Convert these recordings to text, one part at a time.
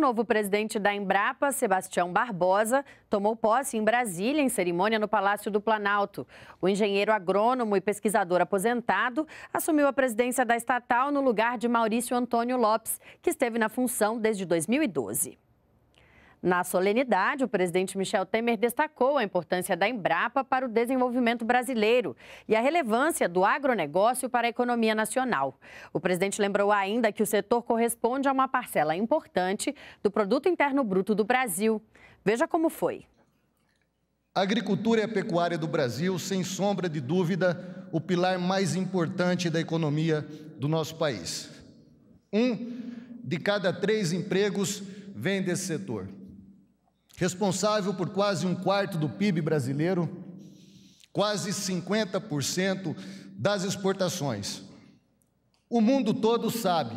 novo presidente da Embrapa, Sebastião Barbosa, tomou posse em Brasília, em cerimônia no Palácio do Planalto. O engenheiro agrônomo e pesquisador aposentado assumiu a presidência da estatal no lugar de Maurício Antônio Lopes, que esteve na função desde 2012. Na solenidade, o presidente Michel Temer destacou a importância da Embrapa para o desenvolvimento brasileiro e a relevância do agronegócio para a economia nacional. O presidente lembrou ainda que o setor corresponde a uma parcela importante do produto interno bruto do Brasil. Veja como foi. A agricultura e a pecuária do Brasil, sem sombra de dúvida, o pilar mais importante da economia do nosso país. Um de cada três empregos vem desse setor responsável por quase um quarto do PIB brasileiro, quase 50% das exportações. O mundo todo sabe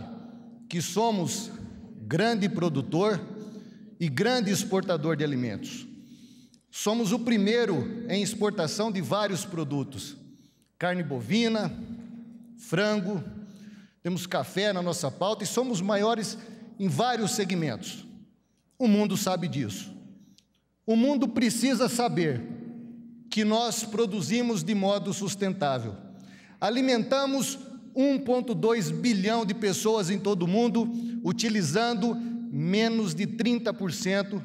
que somos grande produtor e grande exportador de alimentos. Somos o primeiro em exportação de vários produtos: carne bovina, frango, temos café na nossa pauta e somos maiores em vários segmentos. O mundo sabe disso. O mundo precisa saber que nós produzimos de modo sustentável. Alimentamos 1,2 bilhão de pessoas em todo o mundo, utilizando menos de 30%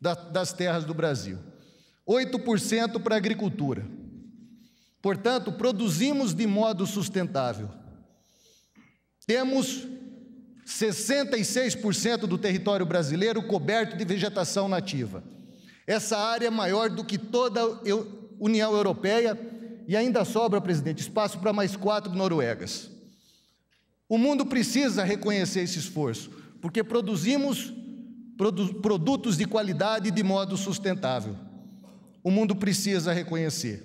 das terras do Brasil, 8% para a agricultura. Portanto, produzimos de modo sustentável. Temos 66% do território brasileiro coberto de vegetação nativa. Essa área é maior do que toda a União Europeia e ainda sobra, presidente, espaço para mais quatro Noruegas. O mundo precisa reconhecer esse esforço, porque produzimos produ produtos de qualidade de modo sustentável. O mundo precisa reconhecer.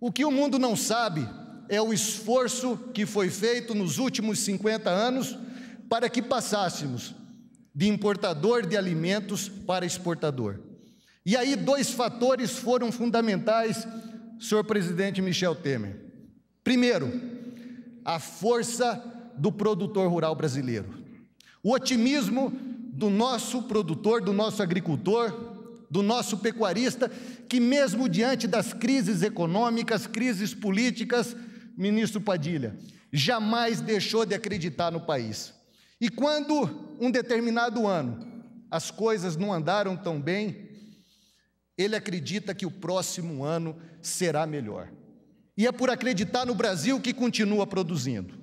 O que o mundo não sabe é o esforço que foi feito nos últimos 50 anos para que passássemos de importador de alimentos para exportador. E aí, dois fatores foram fundamentais, senhor presidente Michel Temer. Primeiro, a força do produtor rural brasileiro, o otimismo do nosso produtor, do nosso agricultor, do nosso pecuarista, que mesmo diante das crises econômicas, crises políticas, ministro Padilha, jamais deixou de acreditar no país. E quando, um determinado ano, as coisas não andaram tão bem, ele acredita que o próximo ano será melhor. E é por acreditar no Brasil que continua produzindo.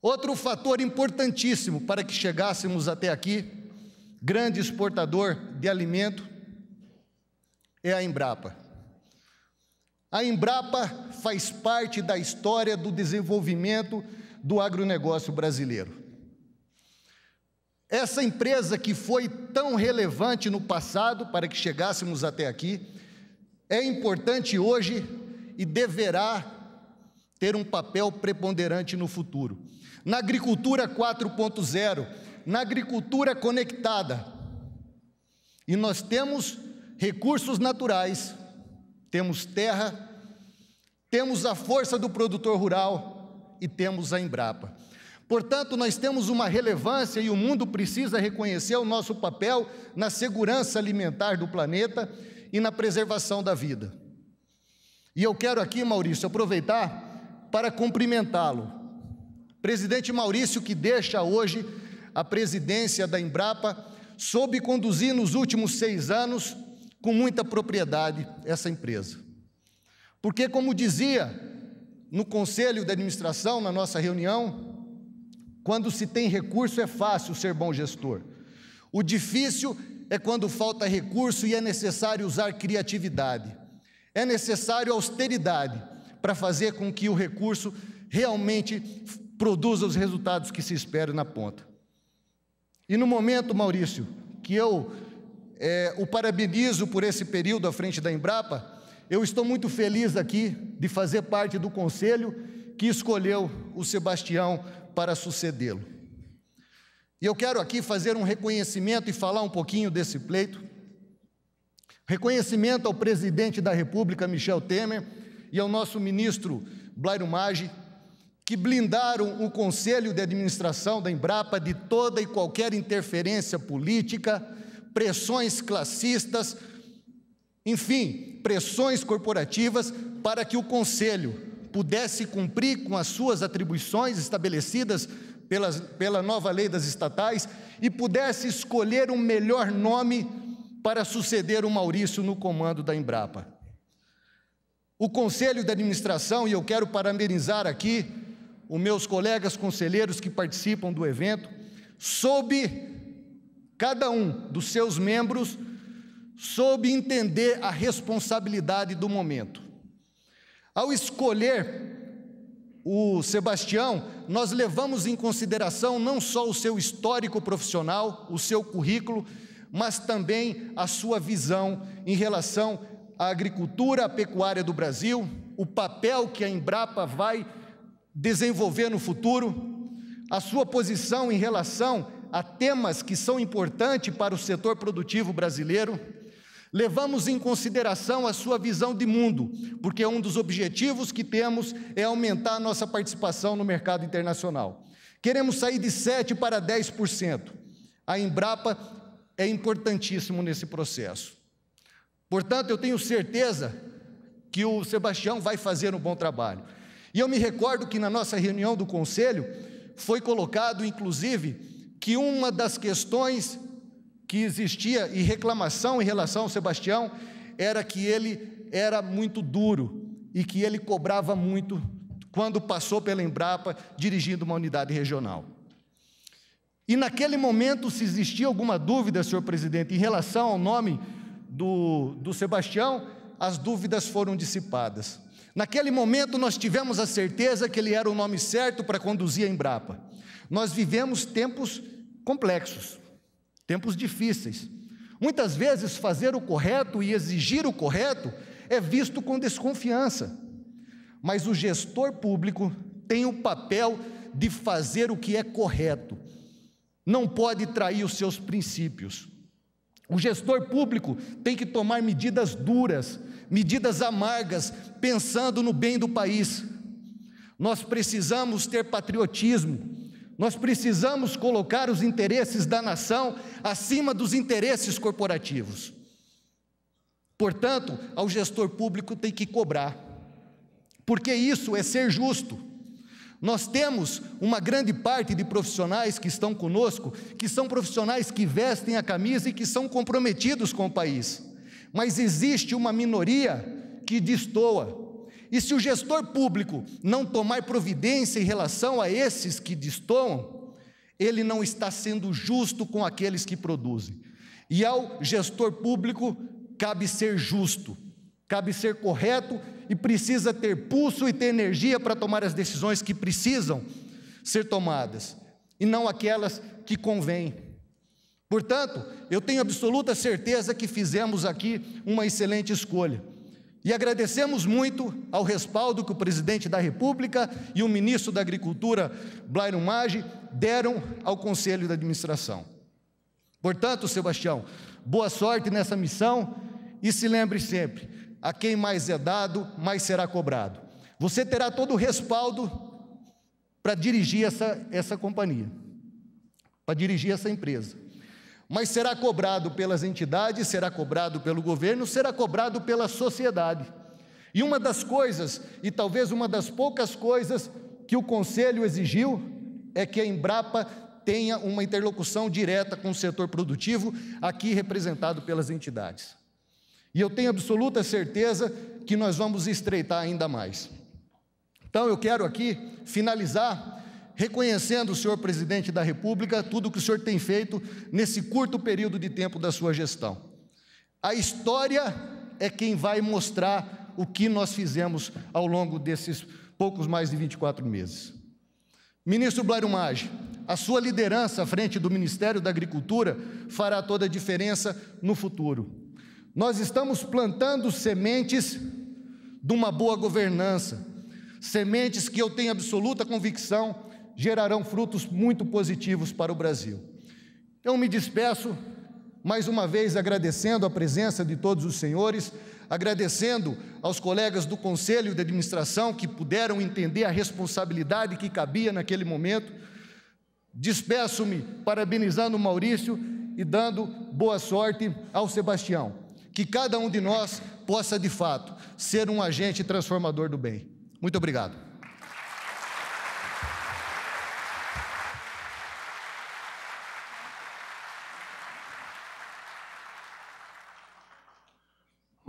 Outro fator importantíssimo para que chegássemos até aqui, grande exportador de alimento, é a Embrapa. A Embrapa faz parte da história do desenvolvimento do agronegócio brasileiro. Essa empresa que foi tão relevante no passado para que chegássemos até aqui, é importante hoje e deverá ter um papel preponderante no futuro. Na agricultura 4.0, na agricultura conectada, e nós temos recursos naturais, temos terra, temos a força do produtor rural e temos a Embrapa. Portanto, nós temos uma relevância e o mundo precisa reconhecer o nosso papel na segurança alimentar do planeta e na preservação da vida. E eu quero aqui, Maurício, aproveitar para cumprimentá-lo. Presidente Maurício, que deixa hoje a presidência da Embrapa, soube conduzir nos últimos seis anos com muita propriedade essa empresa. Porque, como dizia no conselho de administração, na nossa reunião, quando se tem recurso é fácil ser bom gestor. O difícil é quando falta recurso e é necessário usar criatividade. É necessário austeridade para fazer com que o recurso realmente produza os resultados que se espera na ponta. E no momento, Maurício, que eu é, o parabenizo por esse período à frente da Embrapa, eu estou muito feliz aqui de fazer parte do conselho que escolheu o Sebastião para sucedê-lo. E eu quero aqui fazer um reconhecimento e falar um pouquinho desse pleito. Reconhecimento ao presidente da República, Michel Temer, e ao nosso ministro Blairo Maggi, que blindaram o conselho de administração da Embrapa de toda e qualquer interferência política, pressões classistas, enfim, pressões corporativas para que o conselho pudesse cumprir com as suas atribuições estabelecidas pela, pela nova lei das estatais e pudesse escolher um melhor nome para suceder o Maurício no comando da Embrapa. O conselho de administração, e eu quero parabenizar aqui os meus colegas conselheiros que participam do evento, soube, cada um dos seus membros, soube entender a responsabilidade do momento. Ao escolher o Sebastião, nós levamos em consideração não só o seu histórico profissional, o seu currículo, mas também a sua visão em relação à agricultura, à pecuária do Brasil, o papel que a Embrapa vai desenvolver no futuro, a sua posição em relação a temas que são importantes para o setor produtivo brasileiro Levamos em consideração a sua visão de mundo, porque um dos objetivos que temos é aumentar a nossa participação no mercado internacional. Queremos sair de 7% para 10%. A Embrapa é importantíssimo nesse processo. Portanto, eu tenho certeza que o Sebastião vai fazer um bom trabalho. E eu me recordo que na nossa reunião do conselho foi colocado, inclusive, que uma das questões que existia e reclamação em relação ao Sebastião era que ele era muito duro e que ele cobrava muito quando passou pela Embrapa dirigindo uma unidade regional. E naquele momento, se existia alguma dúvida, senhor presidente, em relação ao nome do, do Sebastião, as dúvidas foram dissipadas. Naquele momento, nós tivemos a certeza que ele era o nome certo para conduzir a Embrapa. Nós vivemos tempos complexos tempos difíceis. Muitas vezes, fazer o correto e exigir o correto é visto com desconfiança, mas o gestor público tem o papel de fazer o que é correto, não pode trair os seus princípios. O gestor público tem que tomar medidas duras, medidas amargas, pensando no bem do país. Nós precisamos ter patriotismo, nós precisamos colocar os interesses da nação acima dos interesses corporativos. Portanto, ao gestor público tem que cobrar, porque isso é ser justo. Nós temos uma grande parte de profissionais que estão conosco, que são profissionais que vestem a camisa e que são comprometidos com o país. Mas existe uma minoria que destoa, e se o gestor público não tomar providência em relação a esses que destoam, ele não está sendo justo com aqueles que produzem. E ao gestor público cabe ser justo, cabe ser correto e precisa ter pulso e ter energia para tomar as decisões que precisam ser tomadas e não aquelas que convêm. Portanto, eu tenho absoluta certeza que fizemos aqui uma excelente escolha. E agradecemos muito ao respaldo que o presidente da República e o ministro da Agricultura, Blairo Maggi, deram ao Conselho de Administração. Portanto, Sebastião, boa sorte nessa missão e se lembre sempre: a quem mais é dado, mais será cobrado. Você terá todo o respaldo para dirigir essa, essa companhia, para dirigir essa empresa mas será cobrado pelas entidades, será cobrado pelo governo, será cobrado pela sociedade. E uma das coisas, e talvez uma das poucas coisas que o conselho exigiu, é que a Embrapa tenha uma interlocução direta com o setor produtivo, aqui representado pelas entidades. E eu tenho absoluta certeza que nós vamos estreitar ainda mais. Então eu quero aqui finalizar reconhecendo o senhor presidente da República, tudo o que o senhor tem feito nesse curto período de tempo da sua gestão. A história é quem vai mostrar o que nós fizemos ao longo desses poucos mais de 24 meses. Ministro Maggi, a sua liderança à frente do Ministério da Agricultura fará toda a diferença no futuro. Nós estamos plantando sementes de uma boa governança, sementes que eu tenho absoluta convicção gerarão frutos muito positivos para o Brasil. Eu então, me despeço mais uma vez agradecendo a presença de todos os senhores, agradecendo aos colegas do conselho de administração que puderam entender a responsabilidade que cabia naquele momento. Despeço-me parabenizando o Maurício e dando boa sorte ao Sebastião. Que cada um de nós possa, de fato, ser um agente transformador do bem. Muito obrigado.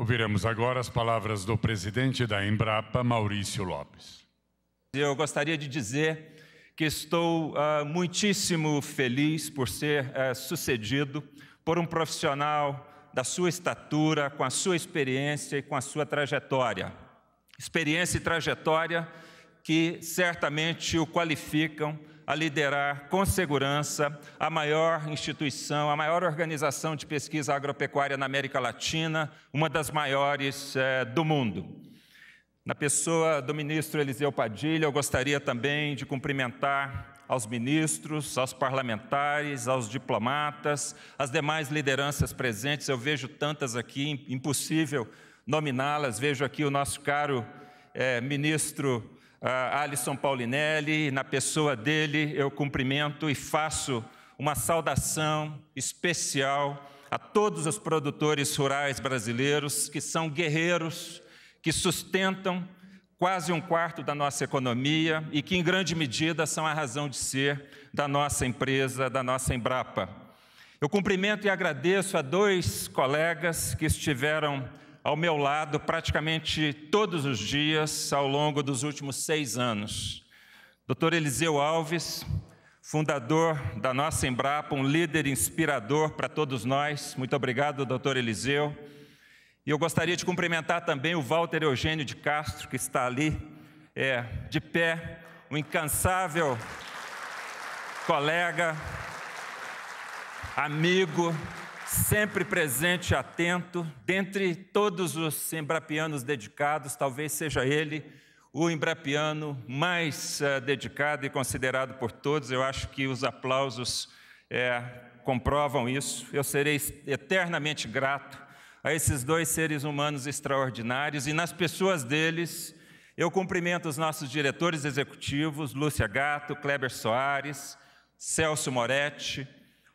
Ouviremos agora as palavras do presidente da Embrapa, Maurício Lopes. Eu gostaria de dizer que estou uh, muitíssimo feliz por ser uh, sucedido por um profissional da sua estatura, com a sua experiência e com a sua trajetória. Experiência e trajetória que certamente o qualificam a liderar com segurança a maior instituição, a maior organização de pesquisa agropecuária na América Latina, uma das maiores é, do mundo. Na pessoa do ministro Eliseu Padilha, eu gostaria também de cumprimentar aos ministros, aos parlamentares, aos diplomatas, às demais lideranças presentes. Eu vejo tantas aqui, impossível nominá-las. Vejo aqui o nosso caro é, ministro uh, Alisson Paulinelli, na pessoa dele eu cumprimento e faço uma saudação especial a todos os produtores rurais brasileiros que são guerreiros, que sustentam quase um quarto da nossa economia e que, em grande medida, são a razão de ser da nossa empresa, da nossa Embrapa. Eu cumprimento e agradeço a dois colegas que estiveram ao meu lado praticamente todos os dias ao longo dos últimos seis anos. Dr. Eliseu Alves, fundador da nossa Embrapa, um líder inspirador para todos nós. Muito obrigado, doutor Eliseu. E eu gostaria de cumprimentar também o Walter Eugênio de Castro, que está ali, é, de pé, um incansável colega, amigo, sempre presente atento. Dentre todos os embrapianos dedicados, talvez seja ele o embrapiano mais uh, dedicado e considerado por todos. Eu acho que os aplausos é, comprovam isso. Eu serei eternamente grato a esses dois seres humanos extraordinários e nas pessoas deles. Eu cumprimento os nossos diretores executivos, Lúcia Gato, Kleber Soares, Celso Moretti,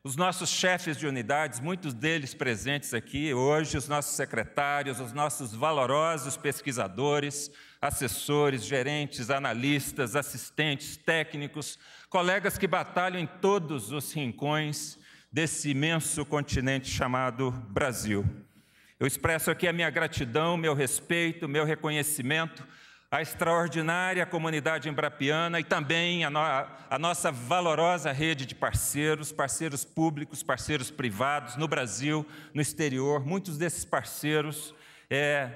os nossos chefes de unidades, muitos deles presentes aqui hoje, os nossos secretários, os nossos valorosos pesquisadores, assessores, gerentes, analistas, assistentes, técnicos, colegas que batalham em todos os rincões desse imenso continente chamado Brasil. Eu expresso aqui a minha gratidão, meu respeito, meu reconhecimento a extraordinária comunidade embrapiana e também a, no, a, nossa valorosa rede de parceiros, parceiros públicos, parceiros privados, no Brasil, no exterior. Muitos desses parceiros é,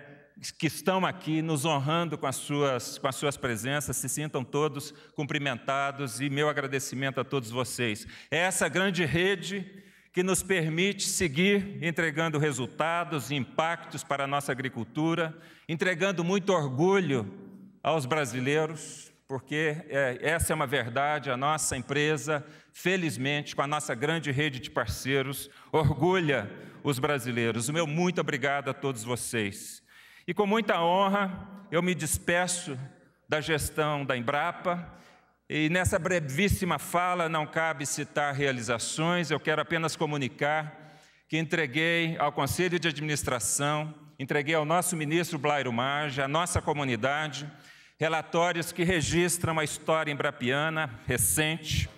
que estão aqui nos honrando com as, suas, com as suas presenças, se sintam todos cumprimentados e meu agradecimento a todos vocês. É essa grande rede que nos permite seguir entregando resultados e impactos para a nossa agricultura, entregando muito orgulho aos brasileiros, porque é, essa é uma verdade, a nossa empresa, felizmente, com a nossa grande rede de parceiros, orgulha os brasileiros. O meu muito obrigado a todos vocês. E com muita honra, eu me despeço da gestão da Embrapa. E nessa brevíssima fala não cabe citar realizações, eu quero apenas comunicar que entreguei ao Conselho de Administração entreguei ao nosso ministro Blairo Marge, à nossa comunidade, relatórios que registram a história embrapiana recente,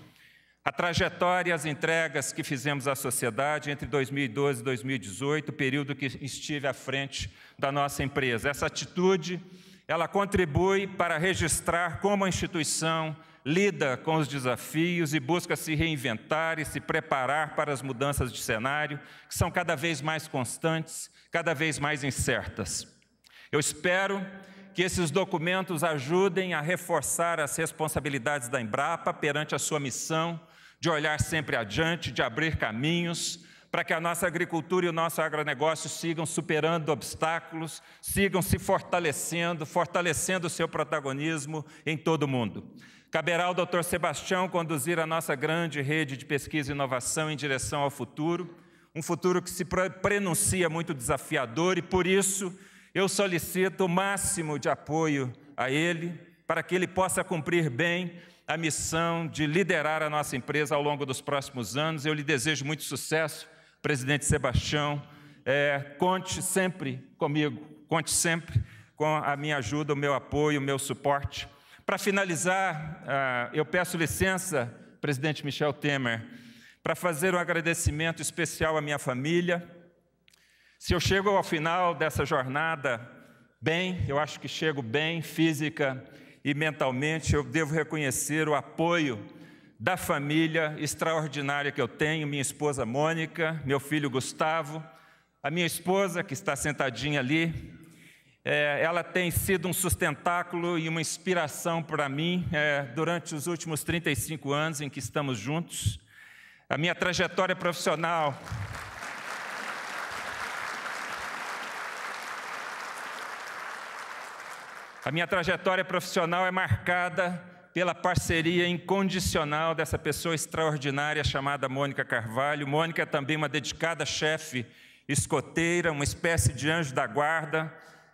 a trajetória e as entregas que fizemos à sociedade entre 2012 e 2018, período que estive à frente da nossa empresa. Essa atitude, ela contribui para registrar como a instituição lida com os desafios e busca se reinventar e se preparar para as mudanças de cenário, que são cada vez mais constantes cada vez mais incertas. Eu espero que esses documentos ajudem a reforçar as responsabilidades da Embrapa perante a sua missão de olhar sempre adiante, de abrir caminhos para que a nossa agricultura e o nosso agronegócio sigam superando obstáculos, sigam se fortalecendo, fortalecendo o seu protagonismo em todo o mundo. Caberá ao Dr. Sebastião conduzir a nossa grande rede de pesquisa e inovação em direção ao futuro um futuro que se prenuncia muito desafiador e por isso eu solicito o máximo de apoio a ele para que ele possa cumprir bem a missão de liderar a nossa empresa ao longo dos próximos anos. Eu lhe desejo muito sucesso, presidente Sebastião. É, conte sempre comigo, conte sempre com a minha ajuda, o meu apoio, o meu suporte. Para finalizar, ah, eu peço licença, presidente Michel Temer para fazer um agradecimento especial à minha família. Se eu chego ao final dessa jornada bem, eu acho que chego bem física e mentalmente, eu devo reconhecer o apoio da família extraordinária que eu tenho, minha esposa Mônica, meu filho Gustavo, a minha esposa que está sentadinha ali, é, ela tem sido um sustentáculo e uma inspiração para mim é, durante os últimos 35 anos em que estamos juntos a minha trajetória profissional. A minha trajetória profissional é marcada pela parceria incondicional dessa pessoa extraordinária chamada Mônica Carvalho. Mônica é também uma dedicada chefe escoteira, uma espécie de anjo da guarda,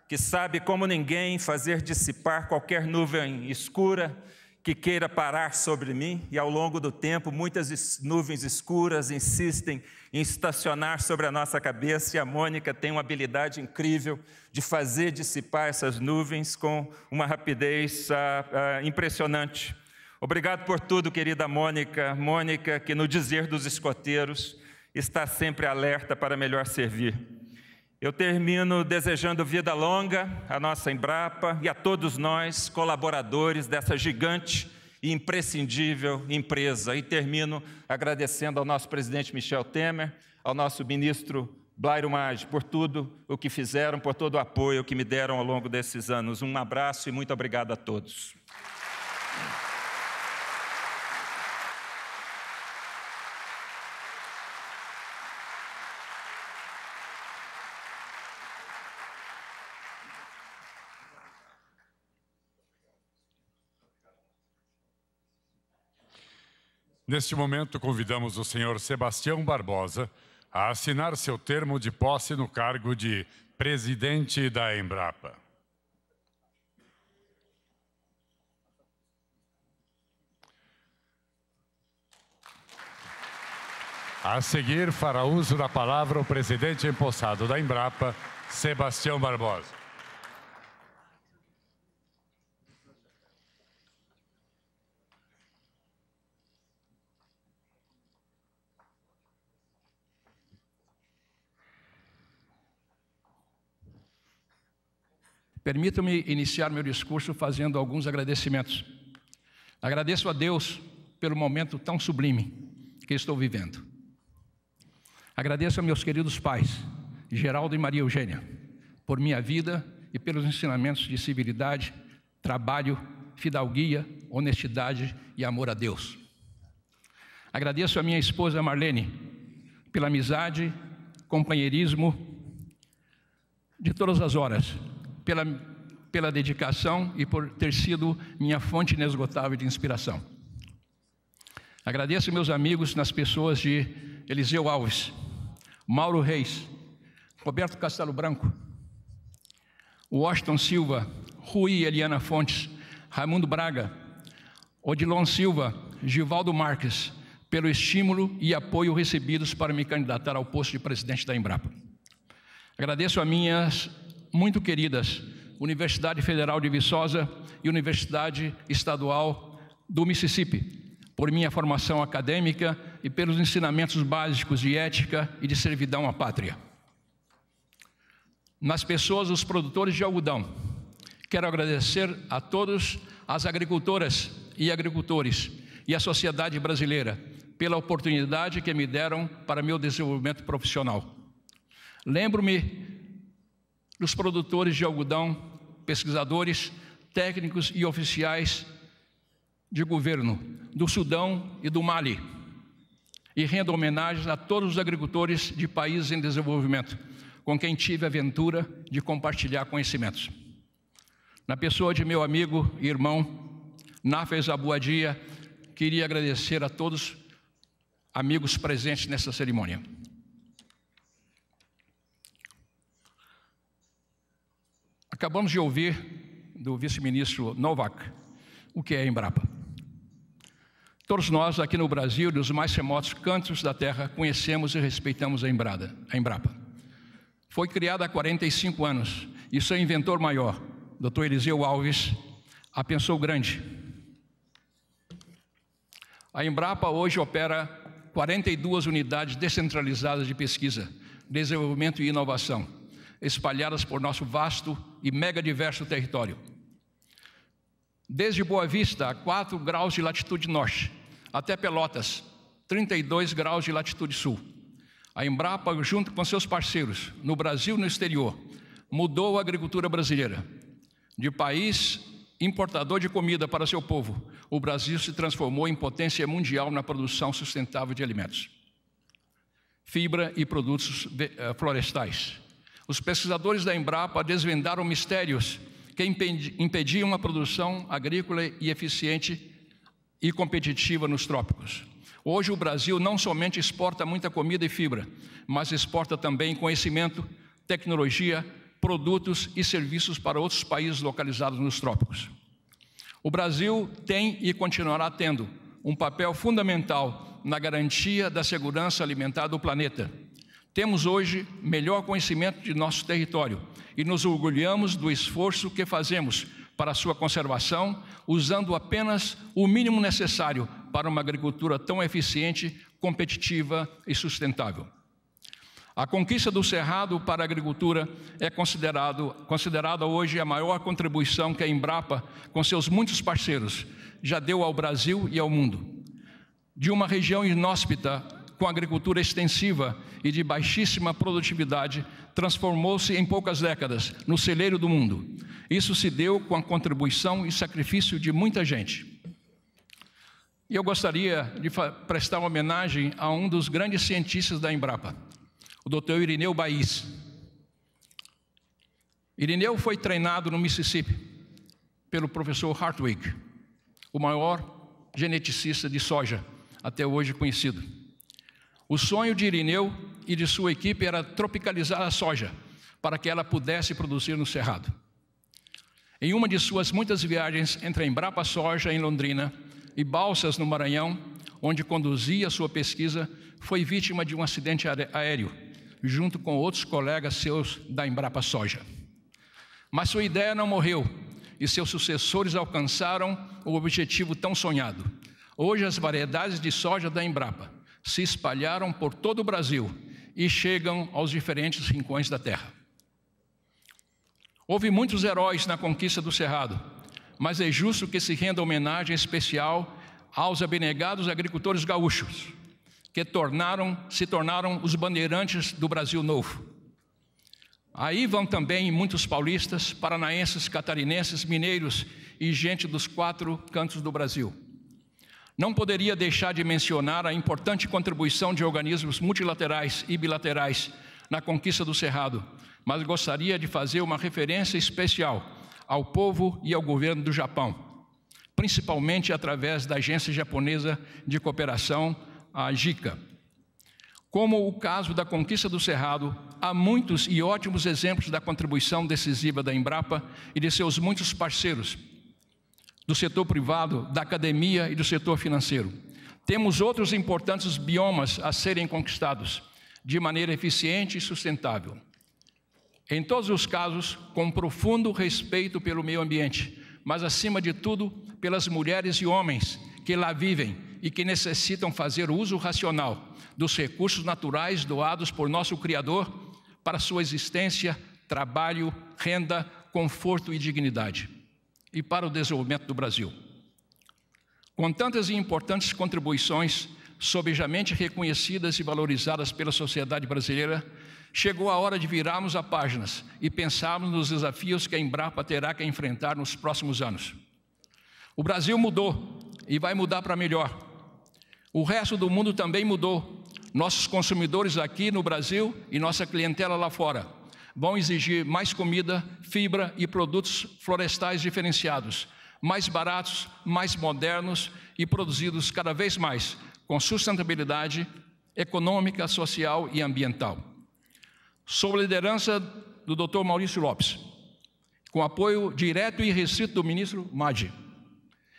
que sabe como ninguém fazer dissipar qualquer nuvem escura que queira parar sobre mim, e ao longo do tempo muitas nuvens escuras insistem em estacionar sobre a nossa cabeça, e a Mônica tem uma habilidade incrível de fazer dissipar essas nuvens com uma rapidez ah, ah, impressionante. Obrigado por tudo, querida Mônica. Mônica, que no dizer dos escoteiros, está sempre alerta para melhor servir. Eu termino desejando vida longa à nossa Embrapa e a todos nós, colaboradores dessa gigante e imprescindível empresa. E termino agradecendo ao nosso presidente Michel Temer, ao nosso ministro Blairo Maggi, por tudo o que fizeram, por todo o apoio que me deram ao longo desses anos. Um abraço e muito obrigado a todos. Neste momento, convidamos o senhor Sebastião Barbosa a assinar seu termo de posse no cargo de presidente da Embrapa. A seguir, fará uso da palavra o presidente empossado da Embrapa, Sebastião Barbosa. Permita-me iniciar meu discurso fazendo alguns agradecimentos. Agradeço a Deus pelo momento tão sublime que estou vivendo. Agradeço a meus queridos pais, Geraldo e Maria Eugênia, por minha vida e pelos ensinamentos de civilidade, trabalho, fidalguia, honestidade e amor a Deus. Agradeço a minha esposa Marlene pela amizade, companheirismo de todas as horas pela, pela dedicação e por ter sido minha fonte inesgotável de inspiração. Agradeço meus amigos nas pessoas de Eliseu Alves, Mauro Reis, Roberto Castelo Branco, Washington Silva, Rui Eliana Fontes, Raimundo Braga, Odilon Silva, Givaldo Marques, pelo estímulo e apoio recebidos para me candidatar ao posto de presidente da Embrapa. Agradeço a minhas muito queridas, Universidade Federal de Viçosa e Universidade Estadual do Mississippi, por minha formação acadêmica e pelos ensinamentos básicos de ética e de servidão à pátria. Nas pessoas, os produtores de algodão. Quero agradecer a todos, as agricultoras e agricultores e a sociedade brasileira pela oportunidade que me deram para meu desenvolvimento profissional. Lembro-me dos produtores de algodão, pesquisadores, técnicos e oficiais de governo do Sudão e do Mali. E rendo homenagens a todos os agricultores de países em desenvolvimento, com quem tive a ventura de compartilhar conhecimentos. Na pessoa de meu amigo e irmão, Nafez Abuadia, queria agradecer a todos amigos presentes nessa cerimônia. Acabamos de ouvir do vice-ministro Novak o que é a Embrapa. Todos nós aqui no Brasil, dos mais remotos cantos da terra, conhecemos e respeitamos a, Embrada, a Embrapa. Foi criada há 45 anos e seu inventor maior, Dr. Eliseu Alves, a pensou grande. A Embrapa hoje opera 42 unidades descentralizadas de pesquisa, desenvolvimento e inovação espalhadas por nosso vasto e mega diverso território. Desde Boa Vista, a 4 graus de latitude norte, até Pelotas, 32 graus de latitude sul. A Embrapa, junto com seus parceiros, no Brasil e no exterior, mudou a agricultura brasileira. De país importador de comida para seu povo, o Brasil se transformou em potência mundial na produção sustentável de alimentos, fibra e produtos eh, florestais. Os pesquisadores da Embrapa desvendaram mistérios que impediam a produção agrícola e eficiente e competitiva nos trópicos. Hoje o Brasil não somente exporta muita comida e fibra, mas exporta também conhecimento, tecnologia, produtos e serviços para outros países localizados nos trópicos. O Brasil tem e continuará tendo um papel fundamental na garantia da segurança alimentar do planeta temos hoje melhor conhecimento de nosso território e nos orgulhamos do esforço que fazemos para sua conservação, usando apenas o mínimo necessário para uma agricultura tão eficiente, competitiva e sustentável. A conquista do Cerrado para a agricultura é considerado, considerada hoje a maior contribuição que a Embrapa, com seus muitos parceiros, já deu ao Brasil e ao mundo. De uma região inóspita com a agricultura extensiva e de baixíssima produtividade, transformou-se em poucas décadas no celeiro do mundo. Isso se deu com a contribuição e sacrifício de muita gente. E eu gostaria de prestar homenagem a um dos grandes cientistas da Embrapa, o Dr. Irineu Baiz. Irineu foi treinado no Mississippi pelo professor Hartwig, o maior geneticista de soja até hoje conhecido. O sonho de Irineu e de sua equipe era tropicalizar a soja para que ela pudesse produzir no cerrado. Em uma de suas muitas viagens entre a Embrapa Soja em Londrina e Balsas no Maranhão, onde conduzia sua pesquisa, foi vítima de um acidente aéreo, junto com outros colegas seus da Embrapa Soja. Mas sua ideia não morreu e seus sucessores alcançaram o objetivo tão sonhado. Hoje as variedades de soja da Embrapa se espalharam por todo o Brasil e chegam aos diferentes rincões da terra. Houve muitos heróis na conquista do Cerrado, mas é justo que se renda homenagem especial aos abnegados agricultores gaúchos, que tornaram, se tornaram os bandeirantes do Brasil Novo. Aí vão também muitos paulistas, paranaenses, catarinenses, mineiros e gente dos quatro cantos do Brasil. Não poderia deixar de mencionar a importante contribuição de organismos multilaterais e bilaterais na conquista do Cerrado, mas gostaria de fazer uma referência especial ao povo e ao governo do Japão, principalmente através da Agência Japonesa de Cooperação, a JICA. Como o caso da conquista do Cerrado, há muitos e ótimos exemplos da contribuição decisiva da Embrapa e de seus muitos parceiros do setor privado, da academia e do setor financeiro. Temos outros importantes biomas a serem conquistados de maneira eficiente e sustentável. Em todos os casos, com profundo respeito pelo meio ambiente, mas acima de tudo, pelas mulheres e homens que lá vivem e que necessitam fazer uso racional dos recursos naturais doados por nosso Criador para sua existência, trabalho, renda, conforto e dignidade e para o desenvolvimento do Brasil. Com tantas e importantes contribuições sobejamente reconhecidas e valorizadas pela sociedade brasileira, chegou a hora de virarmos as páginas e pensarmos nos desafios que a Embrapa terá que enfrentar nos próximos anos. O Brasil mudou e vai mudar para melhor. O resto do mundo também mudou. Nossos consumidores aqui no Brasil e nossa clientela lá fora vão exigir mais comida, fibra e produtos florestais diferenciados, mais baratos, mais modernos e produzidos cada vez mais com sustentabilidade econômica, social e ambiental. Sob a liderança do Dr. Maurício Lopes, com apoio direto e restrito do ministro Madi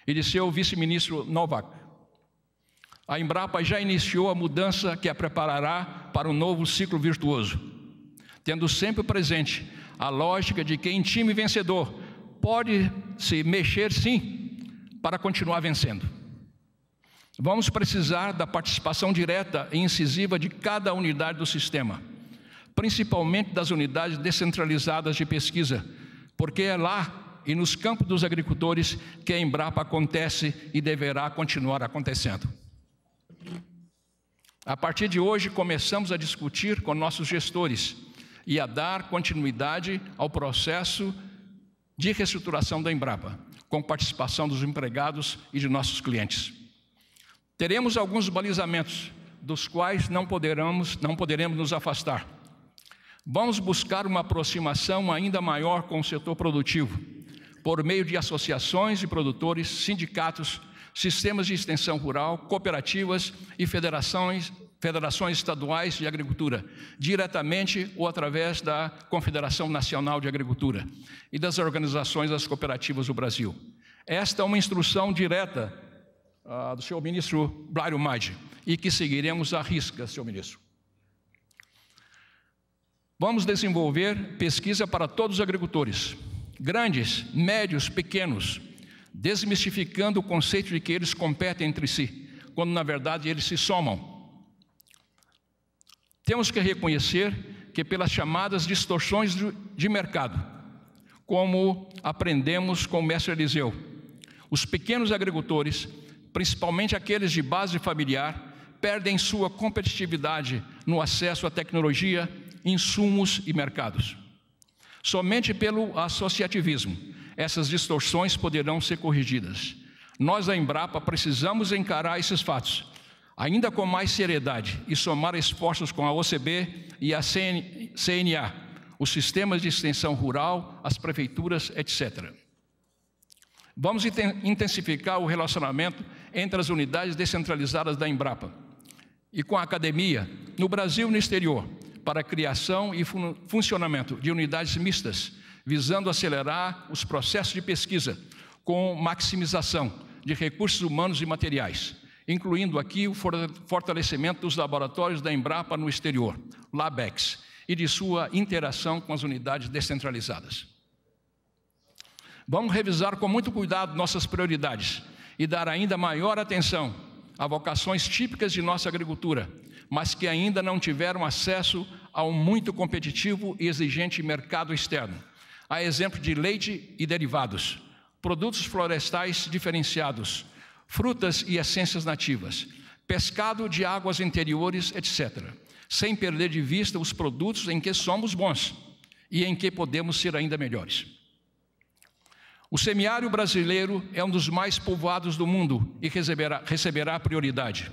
e de seu vice-ministro Novak. A Embrapa já iniciou a mudança que a preparará para um novo ciclo virtuoso tendo sempre presente a lógica de que em time vencedor pode se mexer sim para continuar vencendo. Vamos precisar da participação direta e incisiva de cada unidade do sistema, principalmente das unidades descentralizadas de pesquisa, porque é lá e nos campos dos agricultores que a Embrapa acontece e deverá continuar acontecendo. A partir de hoje, começamos a discutir com nossos gestores e a dar continuidade ao processo de reestruturação da Embrapa, com participação dos empregados e de nossos clientes. Teremos alguns balizamentos, dos quais não, poderemos não poderemos nos afastar. Vamos buscar uma aproximação ainda maior com o setor produtivo, por meio de associações de produtores, sindicatos, sistemas de extensão rural, cooperativas e federações federações estaduais de agricultura, diretamente ou através da Confederação Nacional de Agricultura e das organizações das cooperativas do Brasil. Esta é uma instrução direta uh, do senhor ministro Blairo Maggi e que seguiremos à risca, senhor ministro. Vamos desenvolver pesquisa para todos os agricultores, grandes, médios, pequenos, desmistificando o conceito de que eles competem entre si, quando na verdade eles se somam temos que reconhecer que, pelas chamadas distorções de mercado, como aprendemos com o mestre Eliseu, os pequenos agricultores, principalmente aqueles de base familiar, perdem sua competitividade no acesso à tecnologia, insumos e mercados. Somente pelo associativismo, essas distorções poderão ser corrigidas. Nós, da Embrapa, precisamos encarar esses fatos ainda com mais seriedade e somar esforços com a OCB e a CNA, os sistemas de extensão rural, as prefeituras, etc. Vamos intensificar o relacionamento entre as unidades descentralizadas da Embrapa e com a academia, no Brasil e no exterior, para a criação e fun funcionamento de unidades mistas, visando acelerar os processos de pesquisa com maximização de recursos humanos e materiais incluindo aqui o fortalecimento dos laboratórios da Embrapa no exterior, LabEx, e de sua interação com as unidades descentralizadas. Vamos revisar com muito cuidado nossas prioridades e dar ainda maior atenção a vocações típicas de nossa agricultura, mas que ainda não tiveram acesso a um muito competitivo e exigente mercado externo. A exemplo de leite e derivados, produtos florestais diferenciados, frutas e essências nativas, pescado de águas interiores, etc., sem perder de vista os produtos em que somos bons e em que podemos ser ainda melhores. O semiário brasileiro é um dos mais povoados do mundo e receberá, receberá prioridade.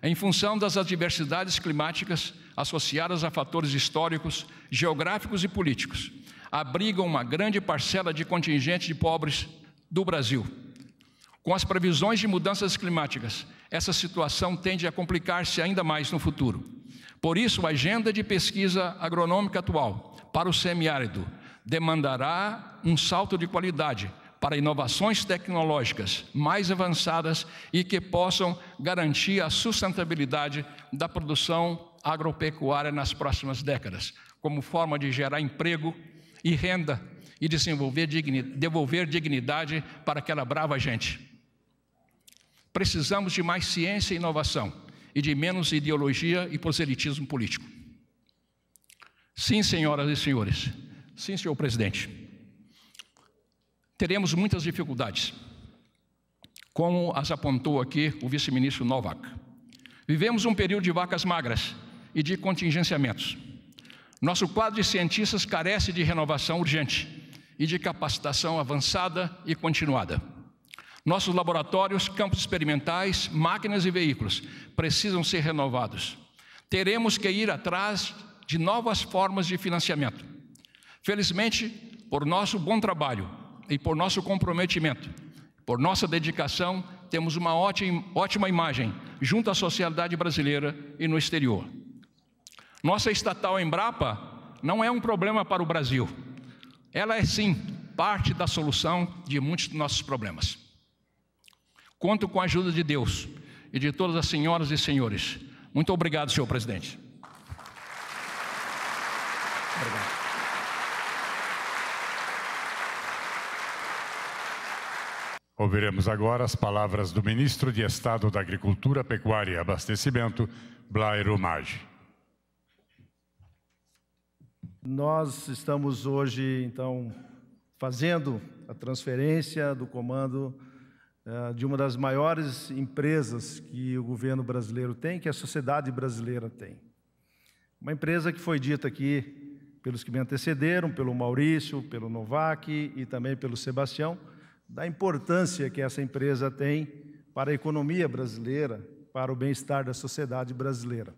Em função das adversidades climáticas associadas a fatores históricos, geográficos e políticos, abrigam uma grande parcela de contingente de pobres do Brasil com as previsões de mudanças climáticas, essa situação tende a complicar-se ainda mais no futuro. Por isso, a agenda de pesquisa agronômica atual para o semiárido demandará um salto de qualidade para inovações tecnológicas mais avançadas e que possam garantir a sustentabilidade da produção agropecuária nas próximas décadas, como forma de gerar emprego e renda e desenvolver devolver dignidade para aquela brava gente. Precisamos de mais ciência e inovação e de menos ideologia e proselitismo político. Sim, senhoras e senhores. Sim, senhor presidente. Teremos muitas dificuldades, como as apontou aqui o vice-ministro Novak. Vivemos um período de vacas magras e de contingenciamentos. Nosso quadro de cientistas carece de renovação urgente e de capacitação avançada e continuada. Nossos laboratórios, campos experimentais, máquinas e veículos precisam ser renovados. Teremos que ir atrás de novas formas de financiamento. Felizmente, por nosso bom trabalho e por nosso comprometimento, por nossa dedicação, temos uma ótima, imagem junto à sociedade brasileira e no exterior. Nossa estatal Embrapa não é um problema para o Brasil. Ela é sim parte da solução de muitos dos nossos problemas. Conto com a ajuda de Deus e de todas as senhoras e senhores. Muito obrigado, senhor presidente. Obrigado. Ouviremos agora as palavras do ministro de Estado da Agricultura, Pecuária e Abastecimento, Blair Maggi. Nós estamos hoje, então, fazendo a transferência do comando é, de uma das maiores empresas que o governo brasileiro tem, que a sociedade brasileira tem. Uma empresa que foi dita aqui pelos que me antecederam, pelo Maurício, pelo Novak e também pelo Sebastião, da importância que essa empresa tem para a economia brasileira, para o bem-estar da sociedade brasileira.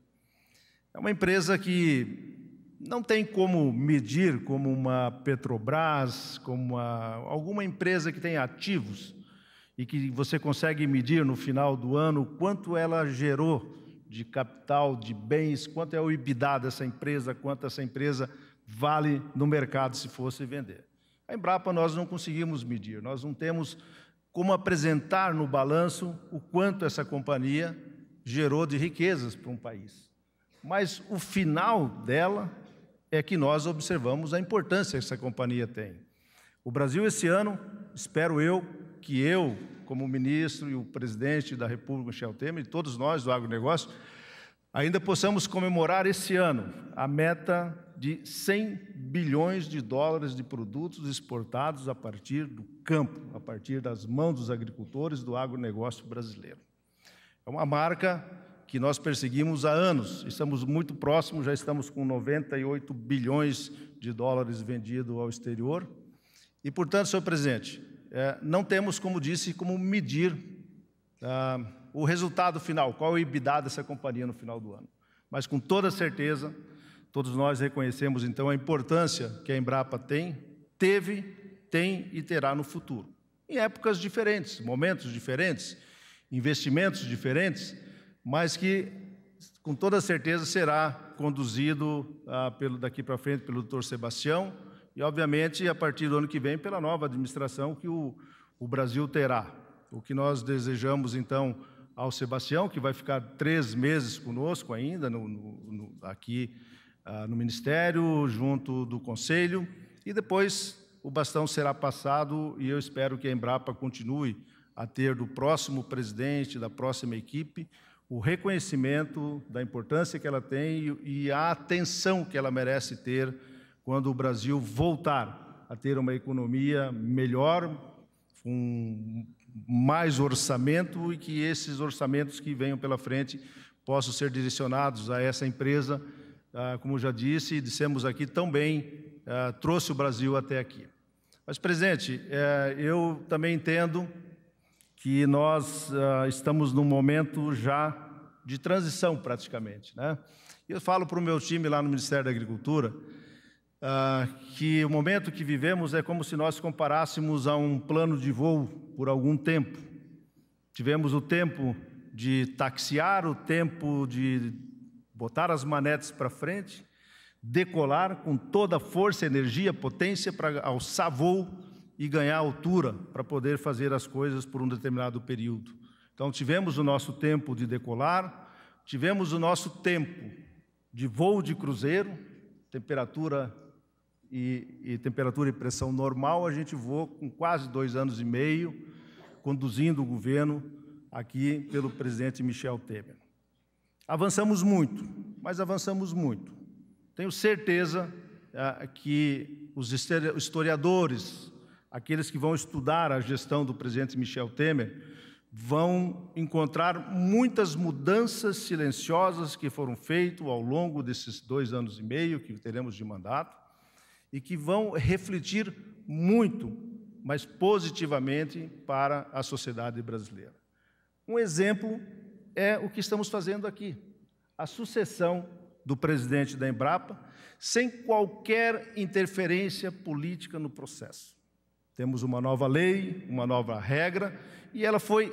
É uma empresa que não tem como medir como uma Petrobras, como uma, alguma empresa que tem ativos e que você consegue medir no final do ano quanto ela gerou de capital, de bens, quanto é o IBDA dessa empresa, quanto essa empresa vale no mercado se fosse vender. A Embrapa nós não conseguimos medir, nós não temos como apresentar no balanço o quanto essa companhia gerou de riquezas para um país. Mas o final dela é que nós observamos a importância que essa companhia tem. O Brasil, esse ano, espero eu, que eu, como ministro e o presidente da República, Michel Temer, e todos nós do agronegócio, ainda possamos comemorar esse ano a meta de 100 bilhões de dólares de produtos exportados a partir do campo, a partir das mãos dos agricultores do agronegócio brasileiro. É uma marca que nós perseguimos há anos, estamos muito próximos, já estamos com 98 bilhões de dólares vendidos ao exterior. E, portanto, senhor presidente, é, não temos, como disse, como medir ah, o resultado final, qual é o EBITDA dessa companhia no final do ano. Mas com toda certeza, todos nós reconhecemos então a importância que a Embrapa tem, teve, tem e terá no futuro. Em épocas diferentes, momentos diferentes, investimentos diferentes, mas que com toda certeza será conduzido ah, pelo, daqui para frente pelo doutor Sebastião, e, obviamente, a partir do ano que vem, pela nova administração que o, o Brasil terá. O que nós desejamos, então, ao Sebastião, que vai ficar três meses conosco ainda no, no, aqui ah, no Ministério, junto do Conselho, e depois o bastão será passado e eu espero que a Embrapa continue a ter do próximo presidente, da próxima equipe, o reconhecimento da importância que ela tem e a atenção que ela merece ter quando o Brasil voltar a ter uma economia melhor, com mais orçamento e que esses orçamentos que venham pela frente possam ser direcionados a essa empresa, ah, como já disse, dissemos aqui também, ah, trouxe o Brasil até aqui. Mas, presidente, eh, eu também entendo que nós ah, estamos num momento já de transição, praticamente. Né? Eu falo para o meu time lá no Ministério da Agricultura ah, que o momento que vivemos é como se nós comparássemos a um plano de voo por algum tempo. Tivemos o tempo de taxiar, o tempo de botar as manetes para frente, decolar com toda a força, energia, potência para alçar voo e ganhar altura para poder fazer as coisas por um determinado período. Então tivemos o nosso tempo de decolar, tivemos o nosso tempo de voo de cruzeiro, temperatura e, e temperatura e pressão normal, a gente voou com quase dois anos e meio, conduzindo o governo aqui pelo presidente Michel Temer. Avançamos muito, mas avançamos muito. Tenho certeza ah, que os historiadores, aqueles que vão estudar a gestão do presidente Michel Temer, vão encontrar muitas mudanças silenciosas que foram feitas ao longo desses dois anos e meio que teremos de mandato, e que vão refletir muito, mas positivamente, para a sociedade brasileira. Um exemplo é o que estamos fazendo aqui: a sucessão do presidente da Embrapa, sem qualquer interferência política no processo. Temos uma nova lei, uma nova regra, e ela foi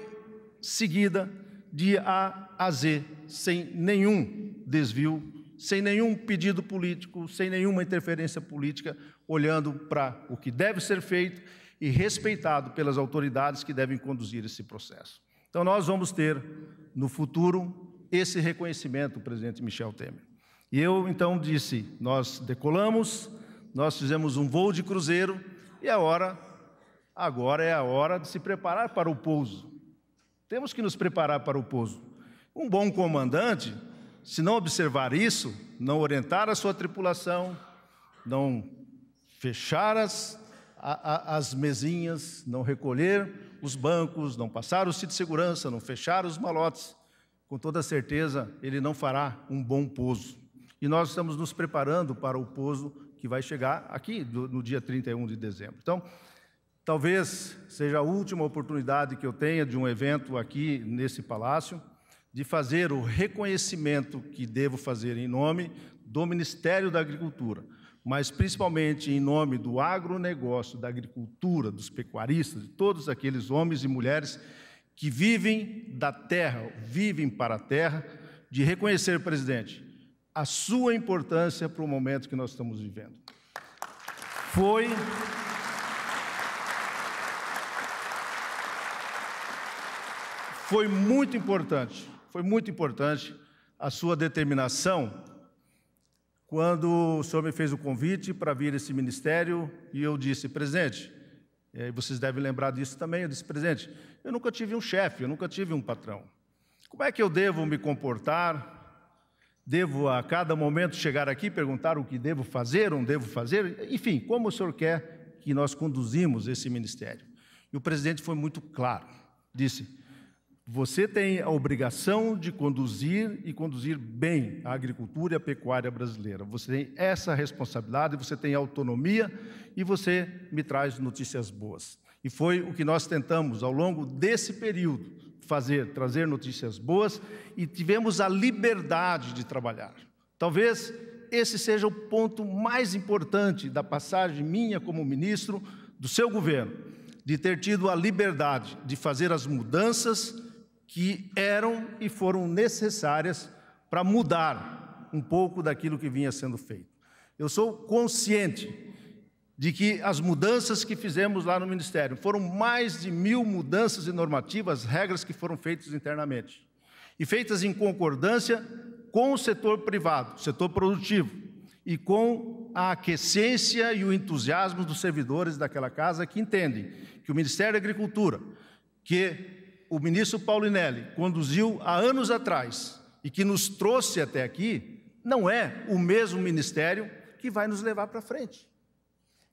seguida de A a Z, sem nenhum desvio sem nenhum pedido político, sem nenhuma interferência política, olhando para o que deve ser feito e respeitado pelas autoridades que devem conduzir esse processo. Então, nós vamos ter no futuro esse reconhecimento, presidente Michel Temer. E eu então disse: nós decolamos, nós fizemos um voo de cruzeiro e a é hora, agora é a hora de se preparar para o pouso. Temos que nos preparar para o pouso. Um bom comandante se não observar isso, não orientar a sua tripulação, não fechar as, a, a, as mesinhas, não recolher os bancos, não passar o sítio de segurança, não fechar os malotes, com toda certeza ele não fará um bom pouso. E nós estamos nos preparando para o pouso que vai chegar aqui do, no dia 31 de dezembro. Então, talvez seja a última oportunidade que eu tenha de um evento aqui nesse palácio de fazer o reconhecimento que devo fazer em nome do Ministério da Agricultura, mas principalmente em nome do agronegócio, da agricultura, dos pecuaristas, de todos aqueles homens e mulheres que vivem da terra, vivem para a terra, de reconhecer, presidente, a sua importância para o momento que nós estamos vivendo. Foi foi muito importante foi muito importante a sua determinação quando o senhor me fez o convite para vir a esse ministério e eu disse, presidente, e vocês devem lembrar disso também, eu disse, presidente, eu nunca tive um chefe, eu nunca tive um patrão. Como é que eu devo me comportar? Devo a cada momento chegar aqui perguntar o que devo fazer, não devo fazer? Enfim, como o senhor quer que nós conduzimos esse ministério? E o presidente foi muito claro, disse, você tem a obrigação de conduzir e conduzir bem a agricultura e a pecuária brasileira. Você tem essa responsabilidade, você tem autonomia e você me traz notícias boas. E foi o que nós tentamos ao longo desse período fazer, trazer notícias boas e tivemos a liberdade de trabalhar. Talvez esse seja o ponto mais importante da passagem minha como ministro do seu governo, de ter tido a liberdade de fazer as mudanças que eram e foram necessárias para mudar um pouco daquilo que vinha sendo feito. Eu sou consciente de que as mudanças que fizemos lá no Ministério foram mais de mil mudanças e normativas, regras que foram feitas internamente e feitas em concordância com o setor privado, setor produtivo, e com a aquiescência e o entusiasmo dos servidores daquela casa que entendem que o Ministério da Agricultura, que o ministro Paulinelli conduziu há anos atrás e que nos trouxe até aqui, não é o mesmo ministério que vai nos levar para frente.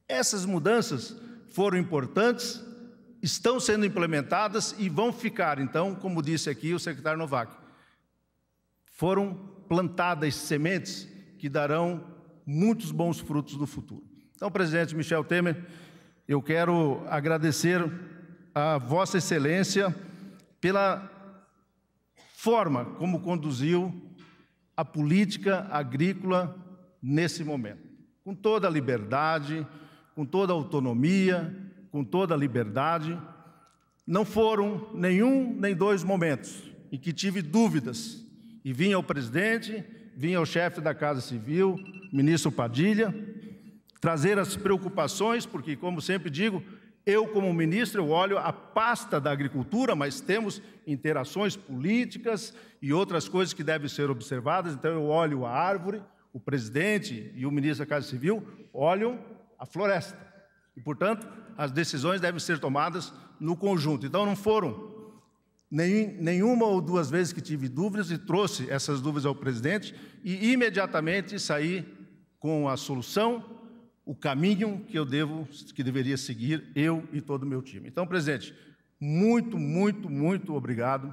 Essas mudanças foram importantes, estão sendo implementadas e vão ficar, então, como disse aqui o secretário Novak, foram plantadas sementes que darão muitos bons frutos no futuro. Então, presidente Michel Temer, eu quero agradecer a Vossa Excelência pela forma como conduziu a política agrícola nesse momento, com toda a liberdade, com toda a autonomia, com toda a liberdade. Não foram nenhum nem dois momentos em que tive dúvidas e vim ao presidente, vim ao chefe da Casa Civil, ministro Padilha, trazer as preocupações, porque, como sempre digo, eu, como ministro, eu olho a pasta da agricultura, mas temos interações políticas e outras coisas que devem ser observadas. Então, eu olho a árvore, o presidente e o ministro da Casa Civil olham a floresta. E, portanto, as decisões devem ser tomadas no conjunto. Então, não foram nenhuma ou duas vezes que tive dúvidas e trouxe essas dúvidas ao presidente e imediatamente saí com a solução o caminho que eu devo, que deveria seguir eu e todo o meu time. Então, presidente, muito, muito, muito obrigado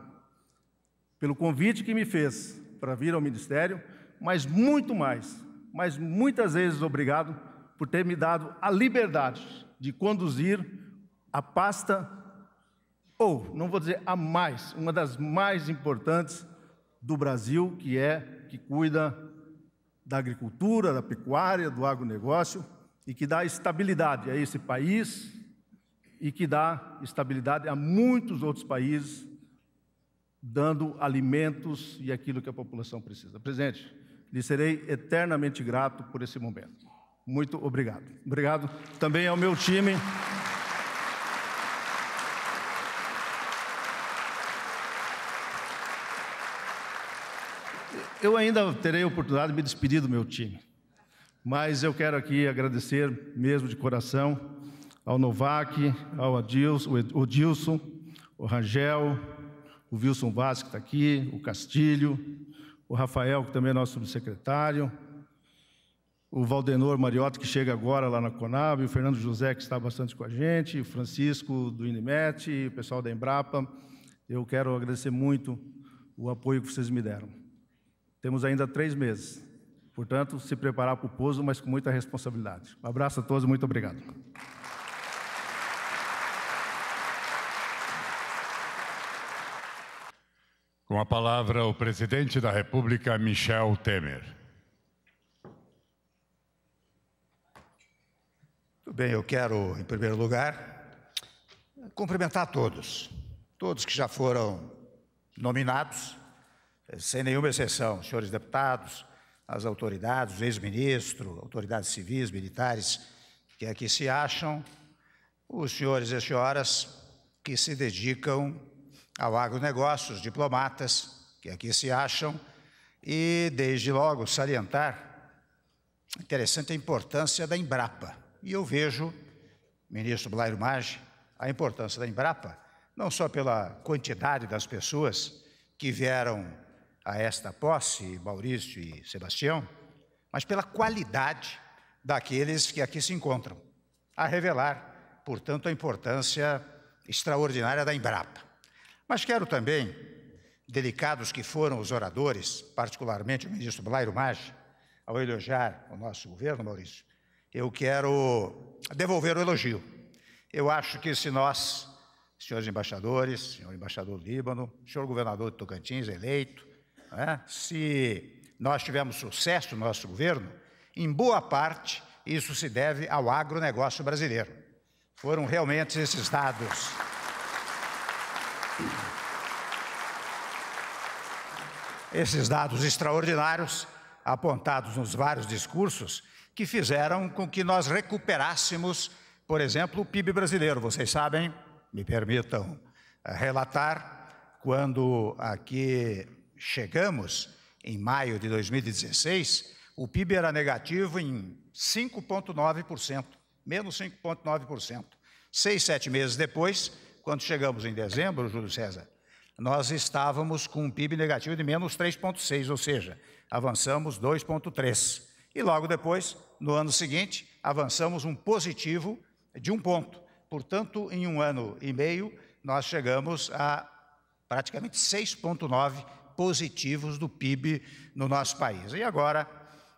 pelo convite que me fez para vir ao ministério, mas muito mais, mas muitas vezes obrigado por ter me dado a liberdade de conduzir a pasta ou, não vou dizer a mais, uma das mais importantes do Brasil, que é que cuida da agricultura, da pecuária, do agronegócio e que dá estabilidade a esse país e que dá estabilidade a muitos outros países, dando alimentos e aquilo que a população precisa. Presidente, lhe serei eternamente grato por esse momento. Muito obrigado. Obrigado também ao meu time. Eu ainda terei a oportunidade de me despedir do meu time. Mas eu quero aqui agradecer mesmo de coração ao Novak, ao Adilson, o Dilson, o Rangel, o Wilson Vaz que está aqui, o Castilho, o Rafael, que também é nosso subsecretário, o Valdenor Mariotto, que chega agora lá na Conab, o Fernando José, que está bastante com a gente, o Francisco do Inimet, o pessoal da Embrapa. Eu quero agradecer muito o apoio que vocês me deram. Temos ainda três meses Portanto, se preparar para o pouso, mas com muita responsabilidade. Um abraço a todos, muito obrigado. Com a palavra, o presidente da República, Michel Temer. Muito bem, eu quero, em primeiro lugar, cumprimentar todos, todos que já foram nominados, eh, sem nenhuma exceção, senhores deputados, as autoridades, os ex-ministros, autoridades civis, militares que aqui é se acham, os senhores e senhoras que se dedicam ao agronegócio, os diplomatas que aqui é se acham, e desde logo salientar a interessante importância da Embrapa. E eu vejo, ministro Blairo Maggi, a importância da Embrapa, não só pela quantidade das pessoas que vieram a esta posse, Maurício e Sebastião, mas pela qualidade daqueles que aqui se encontram, a revelar, portanto, a importância extraordinária da Embrapa. Mas quero também, delicados que foram os oradores, particularmente o ministro Blairo Maggi, ao elogiar o nosso governo, Maurício, eu quero devolver o elogio. Eu acho que se nós, senhores embaixadores, senhor embaixador do Líbano, senhor governador de Tocantins eleito, né, se nós tivemos sucesso no nosso governo, em boa parte isso se deve ao agronegócio brasileiro. Foram realmente esses dados. Esses dados extraordinários, apontados nos vários discursos, que fizeram com que nós recuperássemos, por exemplo, o PIB brasileiro. Vocês sabem, me permitam eh, relatar, quando aqui chegamos, em maio de 2016, o PIB era negativo em 5,9%, menos 5,9%. Seis, sete meses depois, quando chegamos em dezembro, Júlio César, nós estávamos com um PIB negativo de menos 3,6%, ou seja, avançamos 2,3%. E logo depois, no ano seguinte, avançamos um positivo de um ponto. Portanto, em um ano e meio, nós chegamos a praticamente 6,9 positivos do PIB no nosso país. E agora,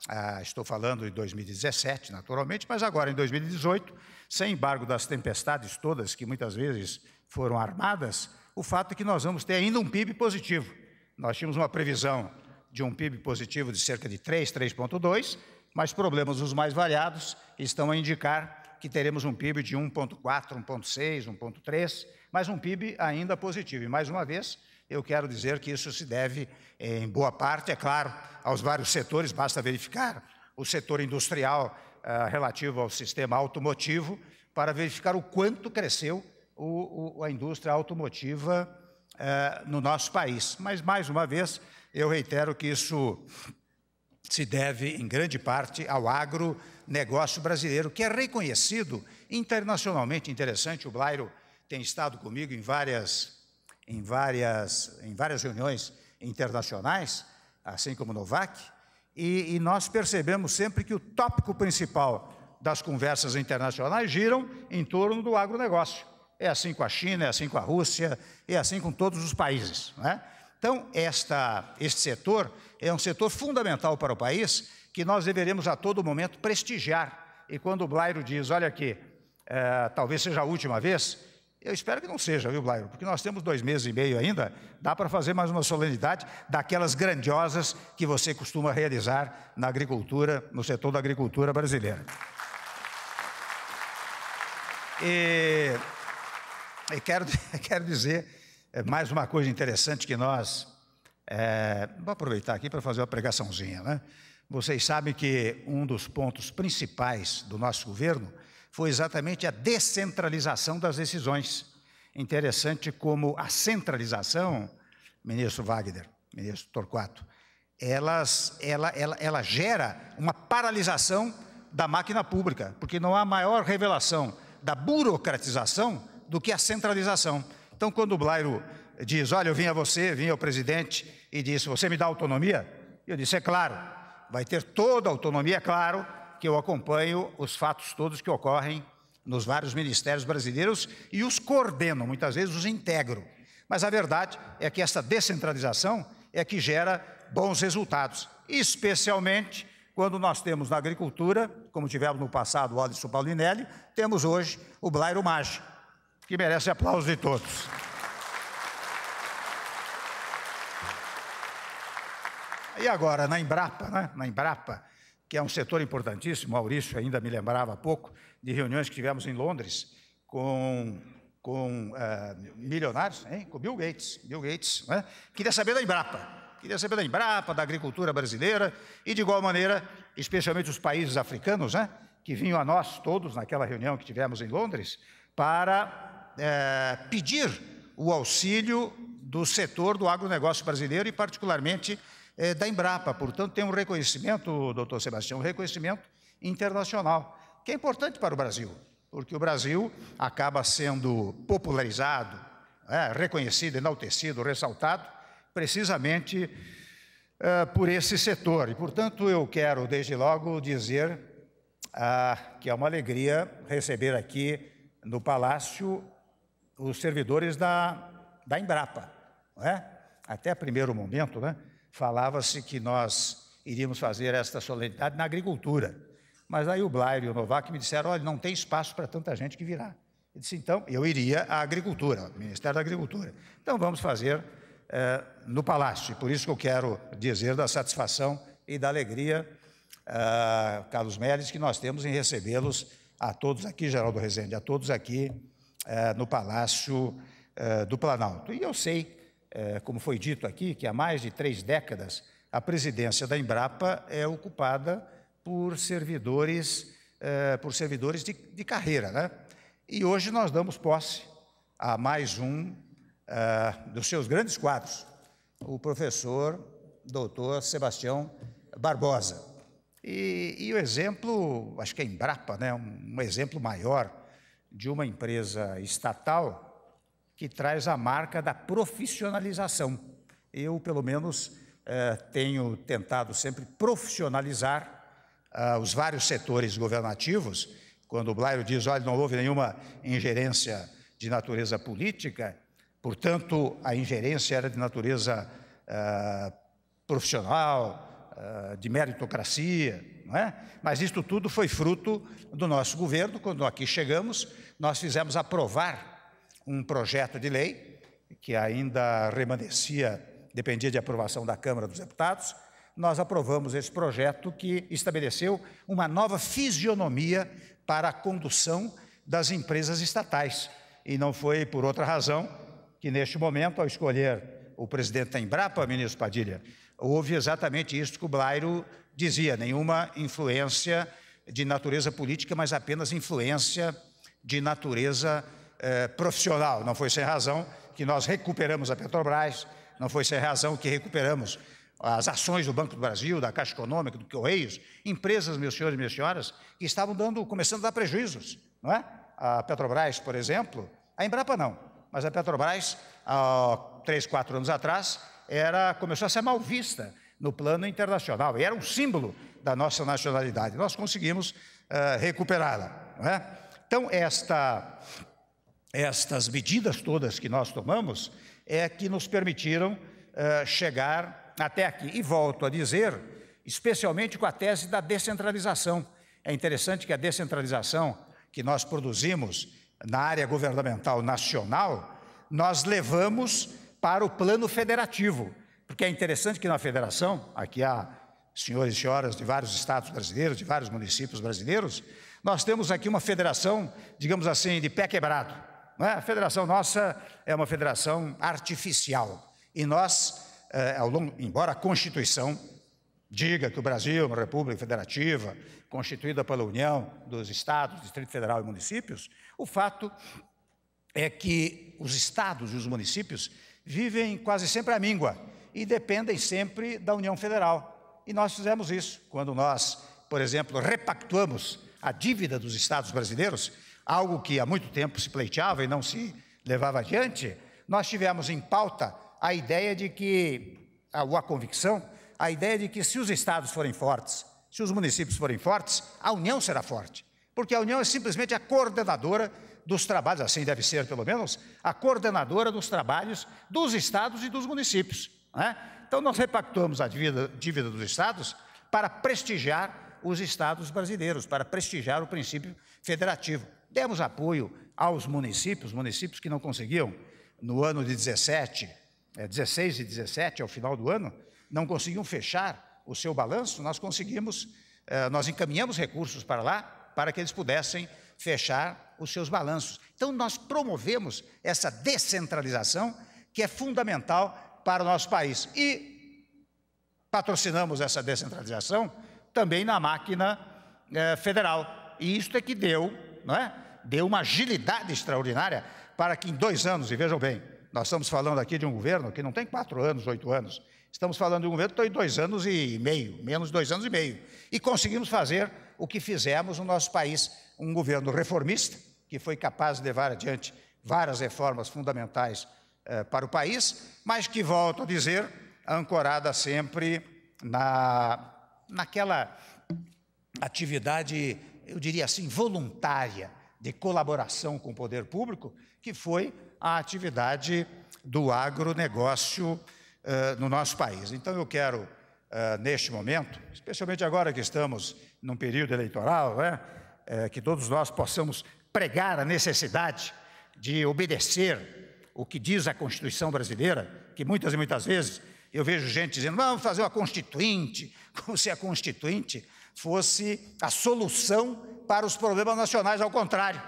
ah, estou falando em 2017, naturalmente, mas agora em 2018, sem embargo das tempestades todas que muitas vezes foram armadas, o fato é que nós vamos ter ainda um PIB positivo. Nós tínhamos uma previsão de um PIB positivo de cerca de 3, 3,2, mas problemas os mais variados estão a indicar que teremos um PIB de 1,4, 1,6, 1,3, mas um PIB ainda positivo. E mais uma vez, eu quero dizer que isso se deve, eh, em boa parte, é claro, aos vários setores, basta verificar o setor industrial ah, relativo ao sistema automotivo, para verificar o quanto cresceu o, o, a indústria automotiva ah, no nosso país. Mas, mais uma vez, eu reitero que isso se deve, em grande parte, ao agronegócio brasileiro, que é reconhecido internacionalmente interessante. O Blairo tem estado comigo em várias em várias, em várias reuniões internacionais, assim como no VAC, e, e nós percebemos sempre que o tópico principal das conversas internacionais giram em torno do agronegócio. É assim com a China, é assim com a Rússia, é assim com todos os países. Né? Então, esta, este setor é um setor fundamental para o país que nós deveremos a todo momento prestigiar. E quando o Blairo diz, olha aqui, é, talvez seja a última vez eu espero que não seja, viu, Blairo? Porque nós temos dois meses e meio ainda, dá para fazer mais uma solenidade daquelas grandiosas que você costuma realizar na agricultura, no setor da agricultura brasileira. E, e quero, quero dizer eh, mais uma coisa interessante que nós. É, vou aproveitar aqui para fazer uma pregaçãozinha, né? Vocês sabem que um dos pontos principais do nosso governo foi exatamente a descentralização das decisões. Interessante como a centralização, ministro Wagner, ministro Torquato, elas, ela, ela, ela gera uma paralisação da máquina pública, porque não há maior revelação da burocratização do que a centralização. Então, quando o Blairo diz, olha, eu vim a você, vim ao presidente e disse, você me dá autonomia? Eu disse, é claro, vai ter toda a autonomia, é claro, eu acompanho os fatos todos que ocorrem nos vários ministérios brasileiros e os coordeno, muitas vezes os integro. Mas a verdade é que essa descentralização é que gera bons resultados, especialmente quando nós temos na agricultura, como tivemos no passado o Alisson Paulinelli, temos hoje o Blairo Maggi, que merece aplausos de todos. E agora, na Embrapa, né? na Embrapa, que é um setor importantíssimo, Maurício ainda me lembrava há pouco, de reuniões que tivemos em Londres com, com uh, milionários, hein? com Bill Gates. Bill Gates né? queria saber da Embrapa, queria saber da Embrapa, da agricultura brasileira e, de igual maneira, especialmente os países africanos, né? que vinham a nós todos naquela reunião que tivemos em Londres, para uh, pedir o auxílio do setor do agronegócio brasileiro e, particularmente, é, da Embrapa. Portanto, tem um reconhecimento, doutor Sebastião, um reconhecimento internacional, que é importante para o Brasil, porque o Brasil acaba sendo popularizado, é, reconhecido, enaltecido, ressaltado, precisamente é, por esse setor. E, portanto, eu quero, desde logo, dizer ah, que é uma alegria receber aqui no Palácio os servidores da, da Embrapa. É? Até primeiro momento, né? falava-se que nós iríamos fazer esta solenidade na agricultura. Mas aí o Blair e o Novak me disseram: olha, não tem espaço para tanta gente que virá. Eu disse: então, eu iria à agricultura, Ministério da Agricultura. Então, vamos fazer eh, no Palácio. E por isso que eu quero dizer da satisfação e da alegria, eh, Carlos Melles, que nós temos em recebê-los a todos aqui, Geraldo Rezende, a todos aqui eh, no Palácio do Planalto. E eu sei é, como foi dito aqui, que há mais de três décadas a presidência da Embrapa é ocupada por servidores, é, por servidores de, de carreira. Né? E hoje nós damos posse a mais um eh, dos seus grandes quadros, o professor doutor Sebastião Barbosa. E, e, o exemplo, acho que é Embrapa, né, um, um exemplo maior de uma empresa estatal que traz a marca da profissionalização. Eu, pelo menos, eh, tenho tentado sempre profissionalizar ah, os vários setores governativos. Quando o Blairo diz, olha, não houve nenhuma ingerência de natureza política, portanto, a ingerência era de natureza ah, profissional, ah, de meritocracia, é? Mas isto tudo foi fruto do nosso governo, quando aqui chegamos, nós fizemos aprovar um projeto de lei que ainda remanescia, dependia de aprovação da Câmara dos Deputados, nós aprovamos esse projeto que estabeleceu uma nova fisionomia para a condução das empresas estatais. E não foi por outra razão que, neste momento, ao escolher o presidente da Embrapa, ministro Padilha, houve exatamente isso que o Blairo dizia: nenhuma influência de natureza política, mas apenas influência de natureza eh, profissional. Não foi sem razão que nós recuperamos a Petrobras, não foi sem razão que recuperamos as ações do Banco do Brasil, da Caixa Econômica, do Correios, empresas, meus senhores e minhas senhoras, que estavam dando, começando a dar prejuízos, não é? A Petrobras, por exemplo, a Embrapa não, mas a Petrobras, há três, quatro anos atrás, era, começou a ser mal vista no plano internacional e era um símbolo da nossa nacionalidade. Nós conseguimos uh, recuperá-la. É? Então, esta estas medidas todas que nós tomamos é que nos permitiram uh, chegar até aqui. E volto a dizer, especialmente com a tese da descentralização. É interessante que a descentralização que nós produzimos na área governamental nacional, nós levamos para o plano federativo. Porque é interessante que na federação, aqui há senhores e senhoras de vários estados brasileiros, de vários municípios brasileiros, nós temos aqui uma federação, digamos assim, de pé quebrado. Não é? A federação nossa é uma federação artificial. E nós, é, longo, embora a Constituição diga que o Brasil é uma república federativa, constituída pela União dos Estados, Distrito Federal e municípios, o fato é que os estados e os municípios vivem quase sempre à míngua e dependem sempre da União Federal. E nós fizemos isso quando nós, por exemplo, repactuamos a dívida dos estados brasileiros, algo que há muito tempo se pleiteava e não se levava adiante, nós tivemos em pauta a ideia de que, ou a convicção, a ideia de que se os estados forem fortes, se os municípios forem fortes, a União será forte. Porque a União é simplesmente a coordenadora dos trabalhos, assim deve ser pelo menos, a coordenadora dos trabalhos dos estados e dos municípios. Né? Então, nós repactuamos a dívida, dívida dos estados para prestigiar os estados brasileiros, para prestigiar o princípio federativo. Demos apoio aos municípios, municípios que não conseguiam, no ano de 17, é, 16 e 17, ao final do ano, não conseguiam fechar o seu balanço, nós conseguimos, é, nós encaminhamos recursos para lá, para que eles pudessem fechar os seus balanços. Então, nós promovemos essa descentralização que é fundamental para o nosso país. E patrocinamos essa descentralização também na máquina é, federal. E isso é que deu, não é? deu uma agilidade extraordinária para que em dois anos, e vejam bem, nós estamos falando aqui de um governo que não tem quatro anos, oito anos, estamos falando de um governo que tem dois anos e meio, menos dois anos e meio, e conseguimos fazer o que fizemos no nosso país, um governo reformista, que foi capaz de levar adiante várias reformas fundamentais eh, para o país, mas que, volto a dizer, ancorada sempre na, naquela atividade, eu diria assim, voluntária, de colaboração com o poder público, que foi a atividade do agronegócio uh, no nosso país. Então, eu quero, uh, neste momento, especialmente agora que estamos num período eleitoral, né, uh, que todos nós possamos pregar a necessidade de obedecer o que diz a Constituição brasileira, que muitas e muitas vezes eu vejo gente dizendo, vamos fazer uma constituinte, como se a constituinte fosse a solução para os problemas nacionais, ao contrário,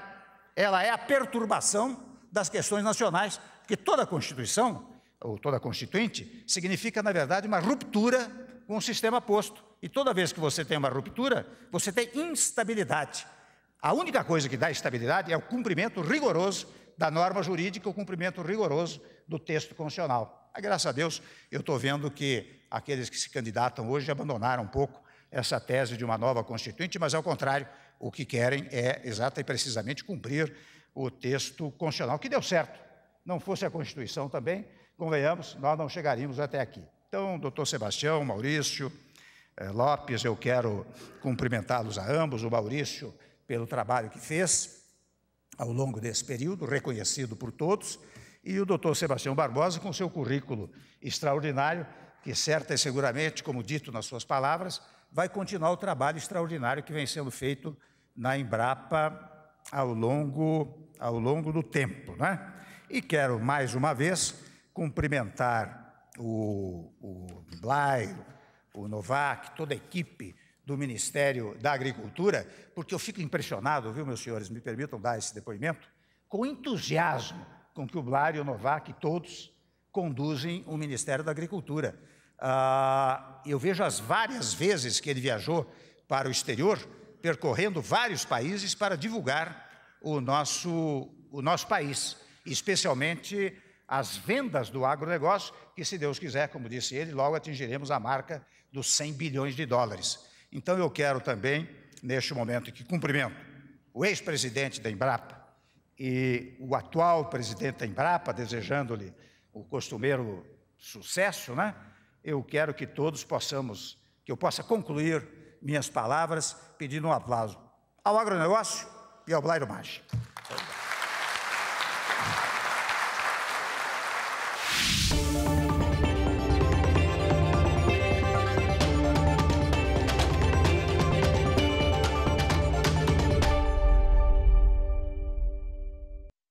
ela é a perturbação das questões nacionais, porque toda Constituição, ou toda Constituinte, significa, na verdade, uma ruptura com o sistema posto. E toda vez que você tem uma ruptura, você tem instabilidade. A única coisa que dá estabilidade é o cumprimento rigoroso da norma jurídica, o cumprimento rigoroso do texto constitucional. Mas, graças a Deus, eu estou vendo que aqueles que se candidatam hoje abandonaram um pouco essa tese de uma nova Constituinte, mas, ao contrário, o que querem é exata e precisamente cumprir o texto constitucional, que deu certo. Não fosse a Constituição também, convenhamos, nós não chegaríamos até aqui. Então, doutor Sebastião, Maurício, eh, Lopes, eu quero cumprimentá-los a ambos, o Maurício pelo trabalho que fez ao longo desse período, reconhecido por todos, e o doutor Sebastião Barbosa com seu currículo extraordinário, que certa e seguramente, como dito nas suas palavras, vai continuar o trabalho extraordinário que vem sendo feito na Embrapa ao longo, ao longo do tempo. Né? E quero, mais uma vez, cumprimentar o, o Blairo, o Novak, toda a equipe do Ministério da Agricultura, porque eu fico impressionado, viu, meus senhores, me permitam dar esse depoimento, com o entusiasmo com que o Blairo, o Novak e todos conduzem o Ministério da Agricultura ah, eu vejo as várias vezes que ele viajou para o exterior, percorrendo vários países para divulgar o nosso, o nosso país, especialmente as vendas do agronegócio, que, se Deus quiser, como disse ele, logo atingiremos a marca dos 100 bilhões de dólares. Então, eu quero também, neste momento, que cumprimento o ex-presidente da Embrapa e o atual presidente da Embrapa, desejando-lhe o costumeiro sucesso, né? eu quero que todos possamos, que eu possa concluir minhas palavras pedindo um aplauso ao agronegócio e ao Blairo Maggi.